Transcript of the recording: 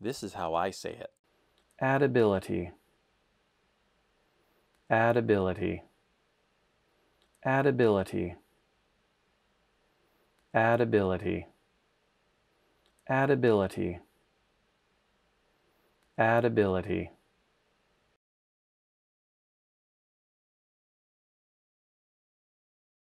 This is how I say it. Adability. Adability. Adability. Adability. Adability. Adability.